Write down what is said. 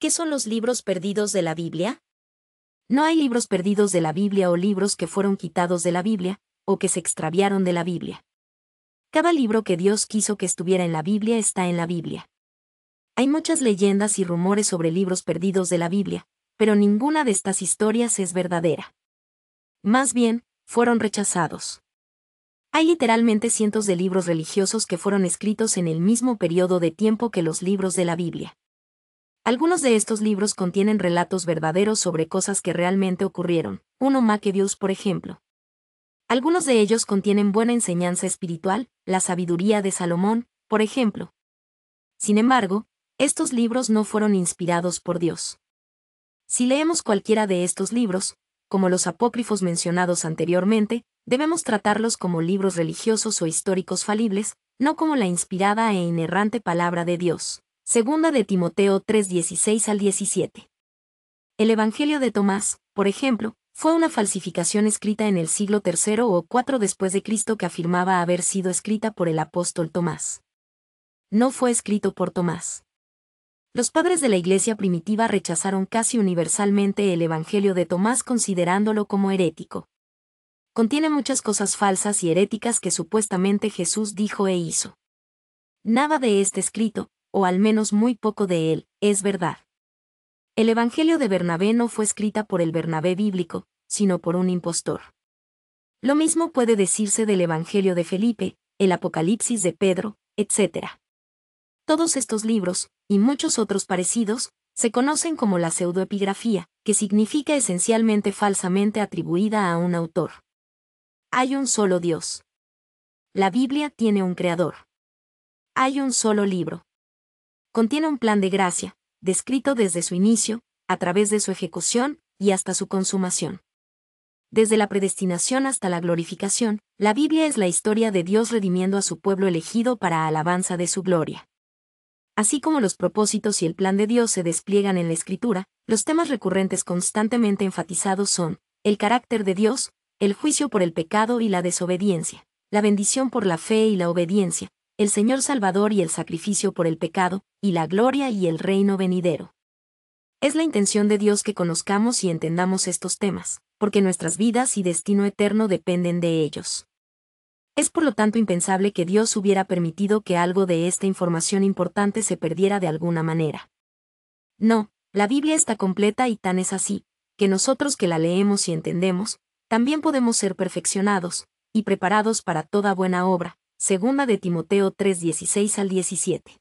¿Qué son los libros perdidos de la Biblia? No hay libros perdidos de la Biblia o libros que fueron quitados de la Biblia, o que se extraviaron de la Biblia. Cada libro que Dios quiso que estuviera en la Biblia está en la Biblia. Hay muchas leyendas y rumores sobre libros perdidos de la Biblia, pero ninguna de estas historias es verdadera. Más bien, fueron rechazados. Hay literalmente cientos de libros religiosos que fueron escritos en el mismo periodo de tiempo que los libros de la Biblia. Algunos de estos libros contienen relatos verdaderos sobre cosas que realmente ocurrieron, uno más que Dios, por ejemplo. Algunos de ellos contienen buena enseñanza espiritual, la sabiduría de Salomón, por ejemplo. Sin embargo, estos libros no fueron inspirados por Dios. Si leemos cualquiera de estos libros, como los apócrifos mencionados anteriormente, debemos tratarlos como libros religiosos o históricos falibles, no como la inspirada e inerrante palabra de Dios. Segunda de Timoteo 3:16 al 17. El Evangelio de Tomás, por ejemplo, fue una falsificación escrita en el siglo III o IV después de Cristo que afirmaba haber sido escrita por el apóstol Tomás. No fue escrito por Tomás. Los padres de la Iglesia primitiva rechazaron casi universalmente el Evangelio de Tomás considerándolo como herético. Contiene muchas cosas falsas y heréticas que supuestamente Jesús dijo e hizo. Nada de este escrito, o al menos muy poco de él, es verdad. El Evangelio de Bernabé no fue escrita por el Bernabé bíblico, sino por un impostor. Lo mismo puede decirse del Evangelio de Felipe, el Apocalipsis de Pedro, etc. Todos estos libros, y muchos otros parecidos, se conocen como la pseudoepigrafía, que significa esencialmente falsamente atribuida a un autor. Hay un solo Dios. La Biblia tiene un creador. Hay un solo libro. Contiene un plan de gracia, descrito desde su inicio, a través de su ejecución y hasta su consumación. Desde la predestinación hasta la glorificación, la Biblia es la historia de Dios redimiendo a su pueblo elegido para alabanza de su gloria. Así como los propósitos y el plan de Dios se despliegan en la Escritura, los temas recurrentes constantemente enfatizados son, el carácter de Dios, el juicio por el pecado y la desobediencia, la bendición por la fe y la obediencia, el Señor Salvador y el sacrificio por el pecado, y la gloria y el reino venidero. Es la intención de Dios que conozcamos y entendamos estos temas, porque nuestras vidas y destino eterno dependen de ellos. Es por lo tanto impensable que Dios hubiera permitido que algo de esta información importante se perdiera de alguna manera. No, la Biblia está completa y tan es así, que nosotros que la leemos y entendemos, también podemos ser perfeccionados, y preparados para toda buena obra, Segunda de Timoteo 3:16 al 17.